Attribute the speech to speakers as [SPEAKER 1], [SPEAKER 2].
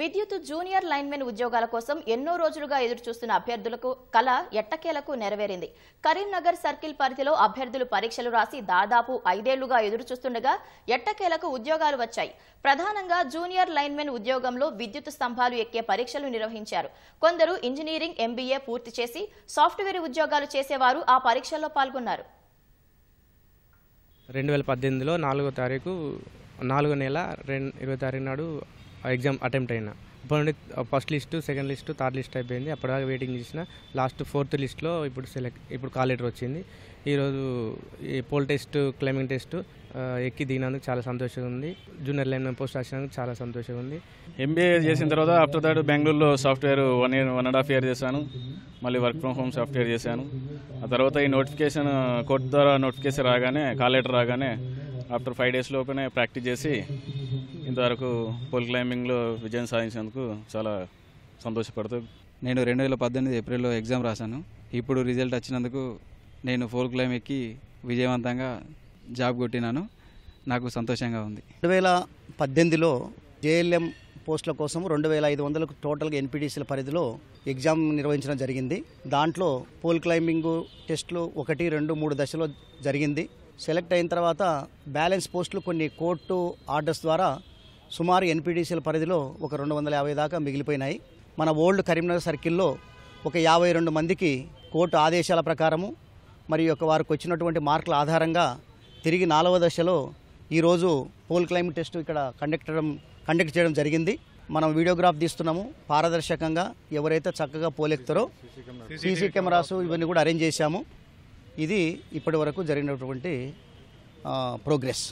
[SPEAKER 1] విద్యుత్ junior linemen ఉద్యోగాల కోసం ఎన్నో రోజులుగా ఎదురుచూస్తున్న అభ్యర్థులకు కళ ఎట్టకేలకు నెరవేరింది కరీంనగర్ సర్కిల్ పరిధిలో అభ్యర్థులు పరీక్షలు రాసి దాదాపు ఐదేళ్లుగా ఎదురుచూస్తుండగా ఎట్టకేలకు ఉద్యోగాలు వచ్చాయి ప్రధానంగా జూనియర్ లైన్మెన్ ఉద్యోగంలో విద్యుత్ స్తంభాలు ఎక్కే పరీక్షలు నిర్వహించారు కొందరు ఇంజనీరింగ్ ఎంబీఏ పూర్తి చేసి సాఫ్ట్వేర్ ఉద్యోగాలు చేసేవారు ఆ పరీక్షల్లో పాల్గొన్నారు
[SPEAKER 2] రెండు వేల పద్దెనిమిదిలో నాలుగో తారీఖు నాలుగో నెల రెండు ఇరవై తారీఖు నాడు ఎగ్జామ్ అటెంప్ట్ అయినా అప్పటి నుండి first list second list third list అయిపోయింది అప్పటిదాకా వెయిటింగ్ చేసిన లాస్ట్ ఫోర్త్ లిస్ట్లో ఇప్పుడు సెలెక్ట్ ఇప్పుడు కాల్ లెటర్ వచ్చింది ఈరోజు ఈ పోల్ టెస్ట్ క్లైంబింగ్ టెస్ట్ ఎక్కి దిగినందుకు చాలా సంతోషంగా ఉంది జూనియర్ లైన్ పోస్ట్ రాసినందుకు చాలా సంతోషంగా ఉంది
[SPEAKER 3] ఎంబీఏ చేసిన తర్వాత ఆఫ్టర్ దాట్ బెంగళూరులో software one year one and half year చేశాను మళ్ళీ వర్క్ ఫ్రమ్ హోమ్ సాఫ్ట్వేర్ చేశాను ఆ తర్వాత ఈ నోటిఫికేషన్ కోర్టు ద్వారా నోటిఫికేషన్ రాగానే కాల్ లెటర్ రాగానే ఆఫ్టర్ ఫైవ్ డేస్ లోపే ప్రాక్టీస్ చేసి ఇంతవరకు పోల్ క్లైంబింగ్లో విజయం సాధించినందుకు చాలా సంతోషపడుతూ నేను రెండు వేల పద్దెనిమిది ఏప్రిల్లో ఎగ్జామ్ రాశాను
[SPEAKER 4] ఇప్పుడు రిజల్ట్ వచ్చినందుకు నేను పోల్ క్లైంబ్ ఎక్కి విజయవంతంగా జాబ్ కొట్టినాను నాకు సంతోషంగా ఉంది
[SPEAKER 5] రెండు వేల పద్దెనిమిదిలో జేఎల్ఎం పోస్టుల కోసం రెండు వేల ఐదు వందలకు టోటల్గా ఎన్పిటిసిల పరిధిలో ఎగ్జామ్ నిర్వహించడం జరిగింది దాంట్లో పోల్ క్లైంబింగ్ టెస్టులు ఒకటి రెండు మూడు దశలో జరిగింది సెలెక్ట్ అయిన తర్వాత బ్యాలెన్స్ పోస్టులు కొన్ని కోర్టు ఆర్డర్స్ ద్వారా సుమారు ఎన్పిడిసిల పరిధిలో ఒక రెండు వందల యాభై దాకా మిగిలిపోయినాయి మన ఓల్డ్ కరీంనగర్ సర్కిల్లో ఒక యాభై రెండు మందికి కోర్టు ఆదేశాల ప్రకారము మరి ఒక వారికి వచ్చినటువంటి మార్కుల ఆధారంగా తిరిగి నాలుగో దశలో ఈరోజు పోల్ క్లైమ్ టెస్ట్ ఇక్కడ కండక్ట్ కండక్ట్ చేయడం జరిగింది మనం వీడియోగ్రాఫ్ తీస్తున్నాము పారదర్శకంగా ఎవరైతే చక్కగా పోలెక్తారో సీసీ కెమెరాస్ ఇవన్నీ కూడా అరేంజ్ చేశాము ఇది ఇప్పటి వరకు జరిగినటువంటి ప్రోగ్రెస్